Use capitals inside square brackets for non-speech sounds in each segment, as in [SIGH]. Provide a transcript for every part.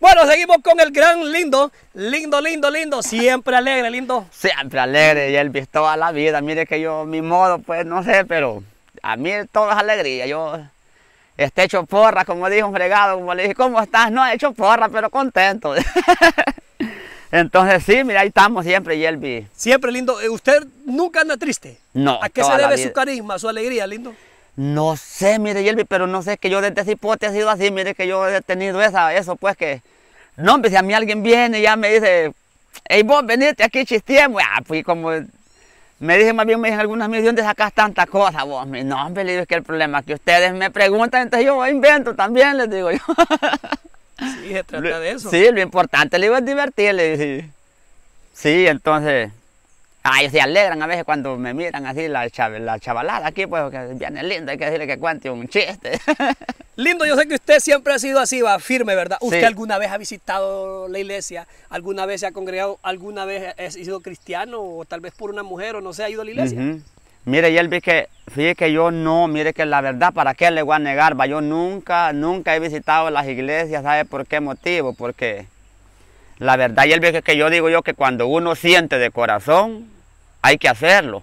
Bueno, seguimos con el gran lindo, lindo, lindo, lindo, siempre alegre, lindo. Siempre alegre, y toda la vida, mire que yo, mi modo, pues no sé, pero a mí todo es alegría, yo estoy hecho porra, como dijo un fregado, como le dije, ¿cómo estás? No, he hecho porra, pero contento. [LAUGHS] Entonces sí, mira, ahí estamos siempre, Yelvis. Siempre, lindo. Eh, ¿Usted nunca anda triste? No. ¿A qué se debe su carisma, su alegría, lindo? No sé, mire, Yelvi, pero no sé que yo desde te he sido así, mire, que yo he tenido esa, eso, pues que. No, hombre, si a mí alguien viene y ya me dice, hey vos veniste aquí chistiemos, ah, pues como. Me dije, más bien, me dije, algunas misiones ¿dónde sacas tantas cosas vos? no hombre, le digo, es que el problema es que ustedes me preguntan, entonces yo invento también, les digo yo. Sí, se trata de eso. Sí, lo importante, le digo, es divertirle, Sí, entonces, Ay, ah, se alegran a veces cuando me miran así la, chavalada aquí, pues que viene lindo, hay que decirle que cuente un chiste. [LAUGHS] lindo, yo sé que usted siempre ha sido así, va firme, ¿verdad? ¿Usted alguna vez ha visitado la iglesia? ¿Alguna vez se ha congregado? ¿Alguna vez ha sido cristiano? ¿O tal vez por una mujer o no sé, ha ido a la iglesia? Mire, y él vi que, que yo no, mire que la verdad, ¿para qué le voy a negar? Va, yo nunca, nunca he visitado las iglesias, ¿sabe por qué motivo? Porque la verdad y el que yo digo yo que cuando uno siente de corazón, hay que hacerlo.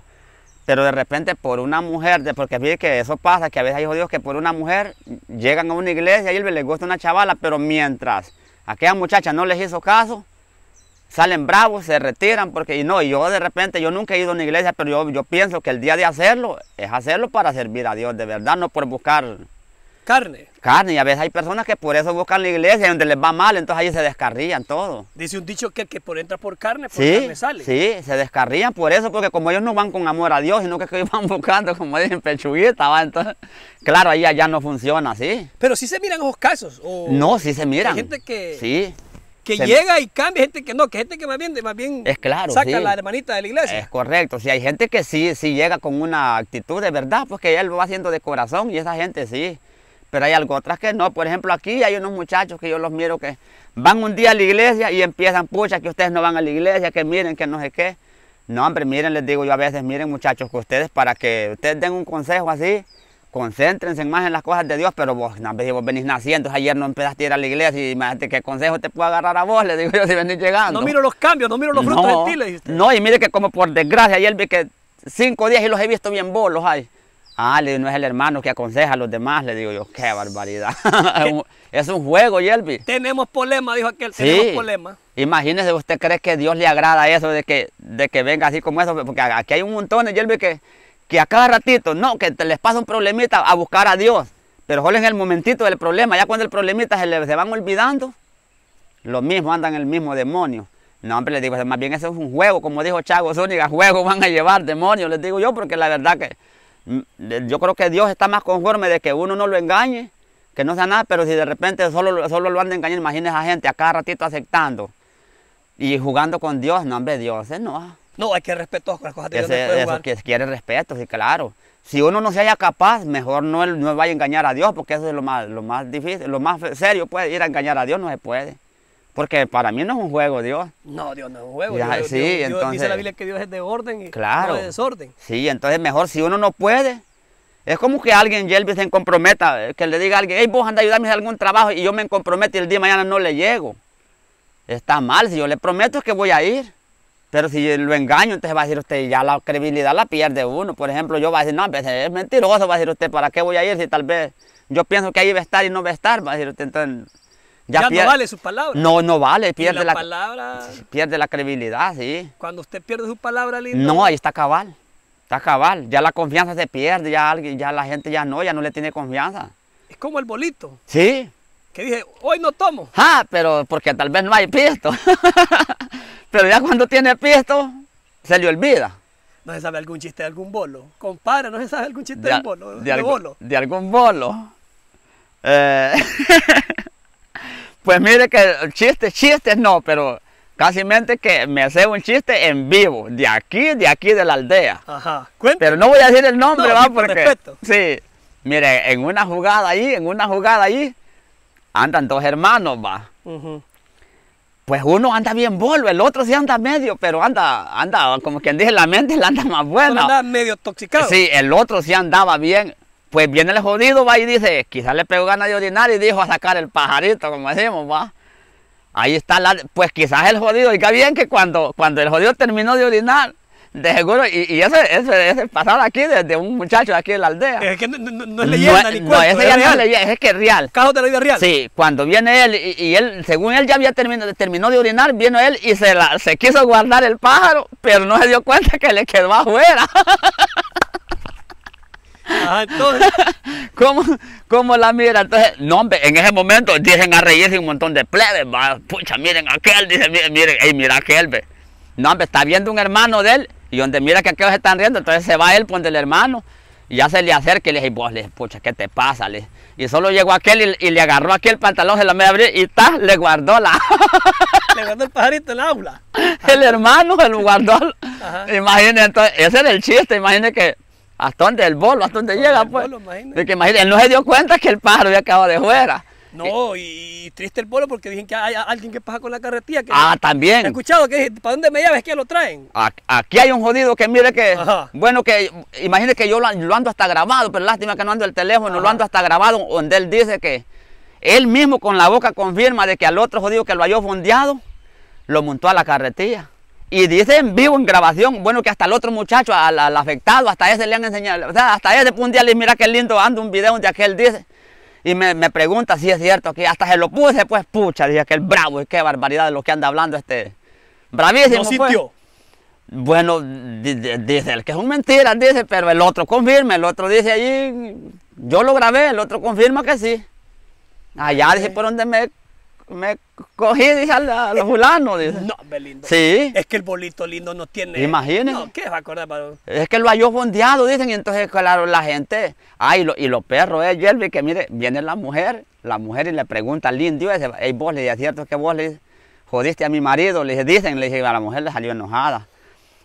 Pero de repente por una mujer, porque fíjate que eso pasa, que a veces hay Dios que por una mujer llegan a una iglesia y les gusta una chavala, pero mientras aquella muchacha no les hizo caso, salen bravos, se retiran, porque y no, yo de repente, yo nunca he ido a una iglesia, pero yo, yo pienso que el día de hacerlo es hacerlo para servir a Dios de verdad, no por buscar Carne. Carne, y a veces hay personas que por eso buscan la iglesia donde les va mal, entonces ahí se descarrían todo. Dice un dicho que el que por entra por carne, por carne sale. Sí, se descarrían por eso, porque como ellos no van con amor a Dios, sino que, [LAUGHS] van buscando, como dicen, pechuguita, Entonces, claro, ahí allá no funciona sí Pero sí se miran esos casos. no, sí se miran. Hay gente que. Sí que llega y cambia, gente que no, que gente que más bien, más bien es claro, saca la hermanita de la iglesia. Es correcto, si hay gente que sí, sí llega con una actitud de verdad, porque pues él lo va haciendo de corazón y esa gente sí, pero hay algo otras que no. Por ejemplo, aquí hay unos muchachos que yo los miro que van un día a la iglesia y empiezan, pucha, que ustedes no van a la iglesia, que miren, que no sé qué. No, hombre, miren, les digo yo a veces, miren muchachos, que ustedes para que ustedes den un consejo así, concéntrense más en las cosas de Dios, pero vos, no, pues, vos venís naciendo, ayer no empezaste a ir a la iglesia y imagínate qué consejo te puedo agarrar a vos, le digo yo, si venís llegando. No miro los cambios, no miro los frutos de ti, le No, y mire que como por desgracia, ayer vi que cinco días y los he visto bien bolos hay. Ah, le no es el hermano que aconseja a los demás. Le digo yo, qué barbaridad. [LAUGHS] es un juego, Yelvi. Tenemos problema, dijo aquel, sí. tenemos problema. Imagínese, ¿usted cree que Dios le agrada eso de que, de que venga así como eso? Porque aquí hay un montón de Yelvi que, que a cada ratito, no, que les pasa un problemita a buscar a Dios. Pero solo en el momentito del problema, ya cuando el problemita se, le, van olvidando, lo mismo andan el mismo demonio. No, hombre, le digo, más bien eso es un juego, como dijo Chago Zúñiga, juego van a llevar demonios, les digo yo, porque la verdad que Mm, yo creo que Dios está más conforme de que uno no lo engañe, que no sea nada, pero si de repente solo, solo lo anda engañar imagínese a gente a cada ratito aceptando y jugando con Dios, no, hombre, Dios no No, hay que respetar las cosas de Dios. que quiere respeto, sí, claro. Si uno no se haya capaz, mejor no, no vaya a engañar a Dios, porque eso es lo más, lo más difícil, lo más serio, puede ir a engañar a Dios, no se puede. Porque para mí no es un juego, Dios. No, Dios no es un juego. entonces, dice la Biblia que Dios es de orden y claro, de desorden. Sí, entonces mejor si uno no puede. Es como que alguien, Jelvis, se comprometa, eh, que le diga a alguien, hey, vos anda a ayudarme a algún trabajo y yo me comprometo y el día de mañana no le llego. Está mal, si yo le prometo que voy a ir. Pero si lo engaño, entonces va a decir usted, ya la credibilidad la pierde uno. Por ejemplo, yo va a decir, no, es mentiroso, va a decir usted, ¿para qué voy a ir si tal vez yo pienso que ahí va a estar y no va a estar? Va a decir usted, entonces ya, no vale su palabra. No, no vale, pierde la, palabra. Pierde la credibilidad, sí. Cuando usted pierde su palabra, lindo. No, ahí está cabal. Está cabal. Ya la confianza se pierde, ya alguien, ya la gente ya no, ya no le tiene confianza. Es como el bolito. Sí. Que dije, hoy no tomo. Ah, pero porque tal vez no hay pisto. [LAUGHS] pero ya cuando tiene pisto, se le olvida. No se sabe algún chiste de algún bolo. Compadre, no se sabe algún chiste de, algún bolo. De algún bolo. Eh... [LAUGHS] Pues mire que chiste, chistes no, pero casi mente que me hace un chiste en vivo, de aquí, de aquí de la aldea. Ajá. Pero no voy a decir el nombre, va, porque. Respeto. Sí. Mire, en una jugada ahí, en una jugada ahí, andan dos hermanos, va. Pues uno anda bien bolo, el otro sí anda medio, pero anda, anda, como quien dice, la mente la anda más buena. anda medio toxicado. Sí, el otro sí andaba bien pues viene el jodido, va y dice, quizás le pegó ganas de orinar y dijo a sacar el pajarito, como decimos, va. Ahí está pues quizás el jodido, y bien que cuando, cuando el jodido terminó de orinar, de seguro, y, ese, ese, pasado aquí de, un muchacho aquí en la aldea. Es que no, es leyenda ni cuento, ese es real. es que es real. Caso de la real. Sí, cuando viene él, y, él, según él ya había terminado, terminó de orinar, vino él y se, la, se quiso guardar el pájaro, pero no se dio cuenta que le quedó afuera. [LAUGHS] Ah, entonces. [LAUGHS] ¿Cómo, ¿Cómo, la mira? Entonces, no, hombre, en ese momento dicen a reírse un montón de plebes, pucha, miren aquel, dice, miren, miren, mira aquel, No, hombre, está viendo un hermano de él y donde mira que aquellos están riendo, entonces se va él con el hermano y ya se le acerca y le dice, vos, le pucha, ¿qué te pasa? Le, y solo llegó aquel y, le agarró aquí el pantalón, se la me abrió y está, le guardó la... [LAUGHS] le guardó el pajarito el aula. el hermano se lo guardó. Imagínense, entonces, ese era el chiste, imagínense que ¿Hasta dónde? El bolo, ¿hasta dónde llega? pues? él no se dio cuenta que el pájaro había acabado de fuera. No, y, triste el bolo porque dicen que hay alguien que pasa con la carretilla. Que ah, también. He escuchado que ¿para dónde me lleves? que lo traen? Aquí hay un jodido que mire que, bueno, que imagínense que yo lo, ando hasta grabado, pero lástima que no ando el teléfono, lo ando hasta grabado, donde él dice que él mismo con la boca confirma de que al otro jodido que lo halló fondeado, lo montó a la carretilla. Y dice en vivo, en grabación, bueno, que hasta el otro muchacho, al, afectado, hasta ese le han enseñado, o sea, hasta ese un día le mira qué lindo, anda un video donde aquel dice, y me, pregunta si es cierto, que hasta se lo puse, pues, pucha, dije aquel bravo, y qué barbaridad de lo que anda hablando este, bravísimo. No pues. Bueno, dice el que es un mentira, dice, pero el otro confirma, el otro dice allí, yo lo grabé, el otro confirma que sí. Allá, dice, por donde me me cogí, dije, a los fulanos, No, Belindo. Sí. Es que el bolito lindo no tiene... Imagínense. No, ¿qué va Es que lo halló fondeado, dicen, y entonces, claro, la gente... Ay, ah, y, los perros, eh, Jerry, que mire, viene la mujer, la mujer y le pregunta al indio ese, vos, le dije, ¿cierto que vos le jodiste a mi marido? Le dicen, le dije, a la mujer le salió enojada.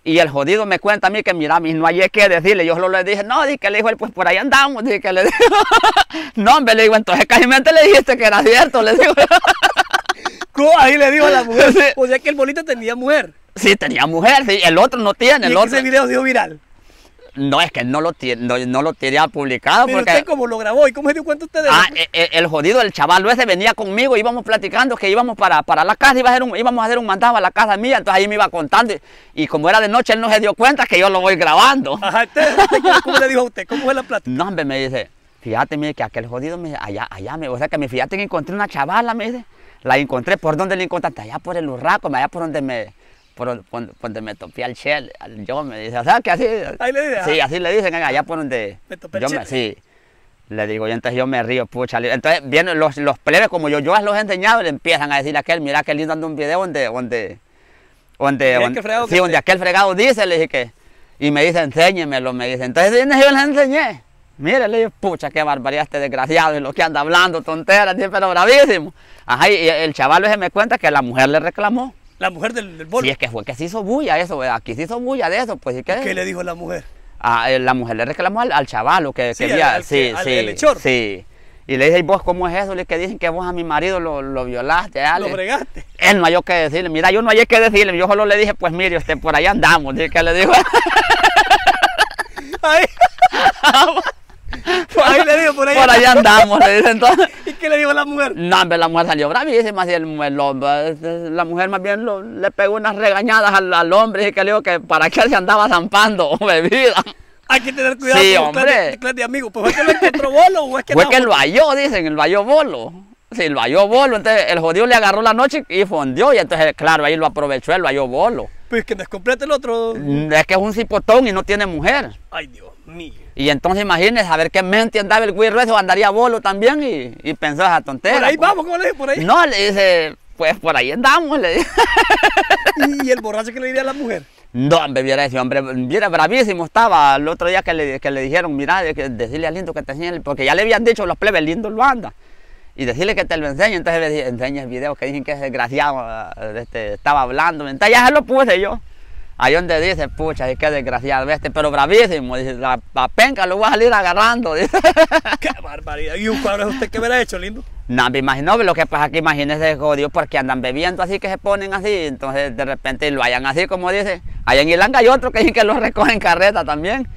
Y el jodido me cuenta a mí que, mira, mí no hay que decirle. Yo solo le dije, no, dije que le dijo pues por ahí andamos. Dije que le [LAUGHS] dijo, no, hombre, le digo, entonces casi le dijiste que era cierto, le digo. Ahí le dijo a la [LAUGHS] mujer. O sea que el bolito tenía mujer. Sí, tenía mujer, sí. el otro no tiene. El otro... Ese video ha sido viral. No, es que no lo, no, no lo tenía publicado. Pero porque... usted cómo lo grabó y cómo se dio cuenta usted de ah, eso. Ah, el, jodido, el chaval ese venía conmigo, íbamos platicando que íbamos para, para la casa, íbamos a hacer un mandado a la casa mía, entonces ahí me iba contando. Y, como era de noche, él no se dio cuenta que yo lo voy grabando. Ajá, usted, ¿cómo le dijo a usted? ¿Cómo fue la plática? No, hombre, me dice, fíjate, mire, que aquel jodido, me allá, allá, o sea, que me fíjate que encontré una chavala, me dice la encontré. ¿Por dónde la encontraste? Allá por el urraco, allá por donde me, por, donde me topé al chel yo me dice, ¿sabes qué así? [LAUGHS] Ahí le dicen. Sí, así le dicen allá por donde. Me topé yo me, Sí. Le digo, y entonces yo me río, pucha. Entonces vienen los, los plebes, como yo, yo los he enseñado, le empiezan a decir a aquel, mira qué lindo anda un video donde, donde, donde, sí, donde aquel fregado dice, le dije que, y me dice, enséñemelo, me dice. Entonces yo les enseñé. Mira, le dije, pucha, qué barbaridad este desgraciado, y lo que anda hablando, tonteras, pero bravísimo. Ajá, y el chaval se me cuenta que la mujer le reclamó. La mujer del, del bol. Sí, es que fue que se hizo bulla eso, aquí se hizo bulla de eso, pues. ¿y qué? ¿Qué le dijo la mujer? Ah, eh, la mujer le reclamó al, chaval, que, sí, sí, sí, sí. Y le dije, ¿y vos cómo es eso? Le que dicen que vos a mi marido lo, lo violaste. ¿Lo bregaste? Él no yo que decirle. Mira, yo no hay que decirle. Yo solo le dije, pues mire, usted por ahí andamos. ¿Qué le dijo. [LAUGHS] Ay. [LAUGHS] [LAUGHS] por ahí le por ahí. andamos, le dicen entonces. [LAUGHS] ¿Y qué le dijo la mujer? No, pero la mujer salió bravísima, así el, el, este, la mujer más bien le pegó unas regañadas al, al hombre y que le dijo que para qué se andaba zampando [LAUGHS] bebida. Hay que tener cuidado hombre. Pues es que lo encontró bolo o es que, no? que lo halló, dicen, el halló bolo si lo halló bolo, entonces el jodido le agarró la noche y fondió. Y entonces, claro, ahí lo aprovechó, él lo halló bolo. Pues que descomplete el otro. Mm, es que es un cipotón y no tiene mujer. Ay, Dios mío. Y entonces imagínese a ver qué mente andaba el güey eso, andaría bolo también y, y pensó esa tontera. Por ahí pues. vamos, ¿cómo le dije? Por ahí. No, le dice, pues por ahí andamos, le dije. [LAUGHS] ¿Y el borracho que le diría a la mujer? No, hombre, viera ese hombre, viera, bravísimo estaba el otro día que le, que le dijeron, mira, que, decirle a Lindo que te enseñe, porque ya le habían dicho los plebes, Lindo lo anda y decirle que te lo enseñe, Entonces le dije, el videos que dicen que es desgraciado, eh, este, estaba hablando. Entonces ya se lo puse yo. Ahí donde dice, pucha, es que desgraciado este, pero bravísimo. Dice, la, penca lo voy a salir agarrando. [LAUGHS] Dice. ¡Qué barbaridad! ¿Y un cuadro usted que hubiera hecho, lindo? No, me imagino, lo que pasa que imagínese jodido porque andan bebiendo así que se ponen así, entonces de repente lo hayan así como dice. Allá en Ilanga hay otro que dicen que lo recogen carreta también.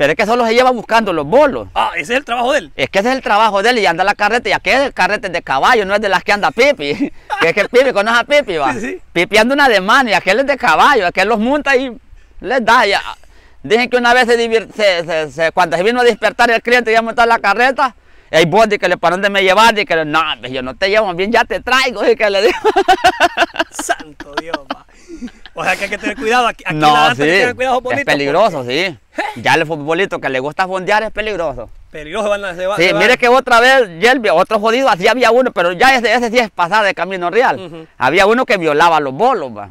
Pero es que solo se lleva buscando los bolos. Ah, ese es el trabajo de él. Es que ese es el trabajo de él y anda la carreta. Y aquí es carrete de caballo, no es de las que anda Pipi. [LAUGHS] que es que Pipi conoce a Pipi, va. [LAUGHS] Sí, Pipi anda una de mano y aquel es de caballo. Aquel los monta y les da. ya ah, Dicen que una vez se, cuando se vino a despertar el cliente y a montar la carreta, y que le ¿para de me llevas? que no, pues, yo no te llevo, bien ya te traigo, que le digo. [LAUGHS] Santo Dios, O sea que hay que tener cuidado. Aquí, aquí no, sí. Hay que tener cuidado, bonito, es peligroso, sí. ¿Eh? Ya el futbolito que le gusta fondear es peligroso. Peligroso van a llevar. Sí, mire que otra vez, otro jodido, así había uno, pero ya ese, ese sí es pasada de camino real. Había uno que violaba los bolos, va.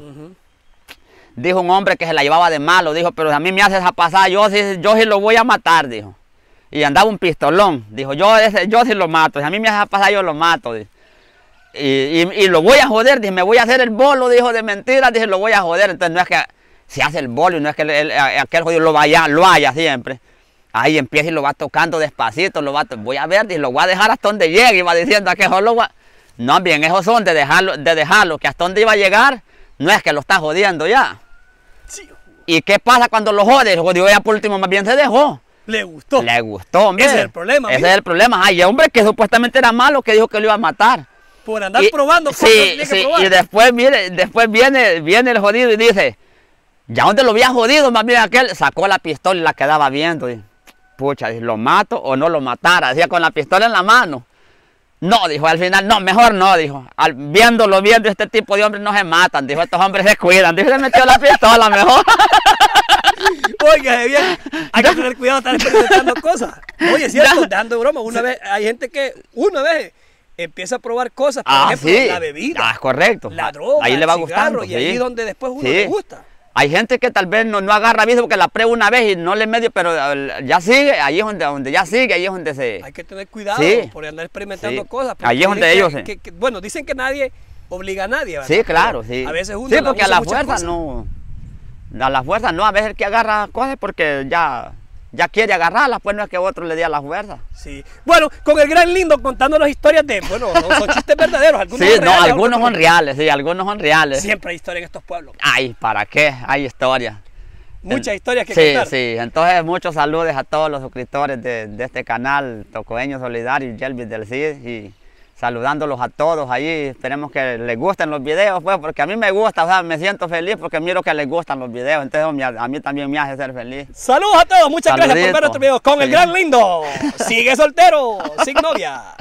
Dijo un hombre que se la llevaba de malo, dijo, pero a mí me haces esa pasada, yo, yo sí lo voy a matar, dijo. Y andaba un pistolón. Dijo, yo, yo sí lo mato. Si a mí me hace pasar, yo lo mato. Y, lo voy a joder. Dije, me voy a hacer el bolo, dijo, de mentira, Dije, lo voy a joder. Entonces no es que se hace el bolo y no es que aquel jodido lo vaya, lo haya siempre. Ahí empieza y lo va tocando despacito, lo va, voy a ver, lo voy a dejar hasta donde llegue, y va diciendo a que solo va. No, bien, esos son de dejarlo, de dejarlo, que hasta donde iba a llegar, no es que lo está jodiendo ya. ¿Y qué pasa cuando lo jode? El jodido ya por último más bien se dejó. Le gustó. Le gustó, Ese es el problema. Ese es el problema. Ay, hombre, que supuestamente era malo, que dijo que lo iba a matar. Por andar probando. Sí, sí. Y después, mire, después viene, viene el jodido y dice, ya donde lo había jodido, más bien aquel, sacó la pistola y la quedaba viendo. Y, pucha, lo mato o no lo matara. Decía, con la pistola en la mano. No, dijo, al final, no, mejor no, dijo. Al, viéndolo, viendo este tipo de hombres no se matan, dijo, estos hombres se cuidan. Dijo, le metió la pistola, mejor. [LAUGHS] Oiga, bien, hay que tener cuidado estar experimentando cosas. Oye, es cierto, dando broma, una vez, hay gente que una vez empieza a probar cosas, por ah, ejemplo, la bebida. Ah, es correcto. La droga, ahí le va gustando, y ahí es donde después uno le gusta. Hay gente que tal vez no, no agarra bien porque la prueba una vez y no le medio, pero ya sigue, ahí es donde, donde ya sigue, ahí es donde se... Hay que tener cuidado por andar experimentando cosas. Ahí es donde ellos... bueno, dicen que nadie obliga a nadie, ¿verdad? Sí, claro, sí. A veces uno Sí, porque a la fuerza no a las fuerzas no, a veces el que agarra cosas porque ya, ya quiere agarrarlas, pues no es que otro le dé a las fuerzas. Sí. Bueno, con el gran lindo contándonos historias de, bueno, son [LAUGHS] chistes verdaderos, algunos son reales, no, algunos son reales, sí, algunos son reales. Siempre hay historia en estos pueblos. Ay, ¿para qué? Hay historia. Muchas historias que contar. Sí, sí. Entonces, muchos saludos a todos los suscriptores de, de este canal, Tocoeño Solidario y Jelvis del CID. Y, saludándolos a todos ahí. Esperemos que les gusten los videos, pues, porque a mí me gusta, o sea, me siento feliz porque miro que les gustan los videos. Entonces a mí también me hace ser feliz. Saludos a todos, muchas gracias por ver nuestro video con el gran lindo. [LAUGHS] Sigue soltero, sin novia.